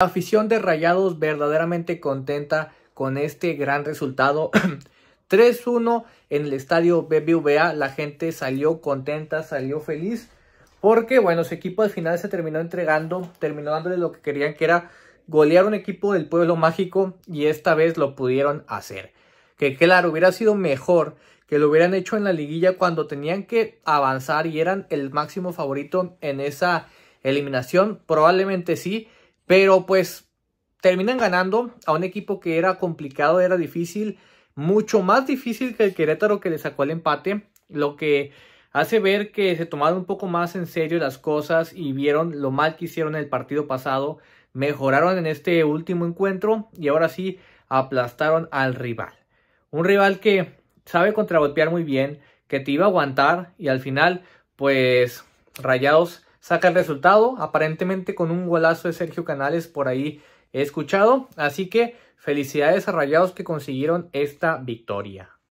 La afición de Rayados verdaderamente contenta con este gran resultado. 3-1 en el estadio BBVA. La gente salió contenta, salió feliz. Porque, bueno, su equipo al final se terminó entregando, terminó dándole lo que querían, que era golear un equipo del pueblo mágico. Y esta vez lo pudieron hacer. Que claro, hubiera sido mejor que lo hubieran hecho en la liguilla cuando tenían que avanzar y eran el máximo favorito en esa eliminación. Probablemente sí pero pues terminan ganando a un equipo que era complicado, era difícil, mucho más difícil que el Querétaro que le sacó el empate, lo que hace ver que se tomaron un poco más en serio las cosas y vieron lo mal que hicieron el partido pasado, mejoraron en este último encuentro y ahora sí aplastaron al rival. Un rival que sabe contragolpear muy bien, que te iba a aguantar y al final pues Rayados saca el resultado, aparentemente con un golazo de Sergio Canales por ahí he escuchado. Así que felicidades a Rayados que consiguieron esta victoria.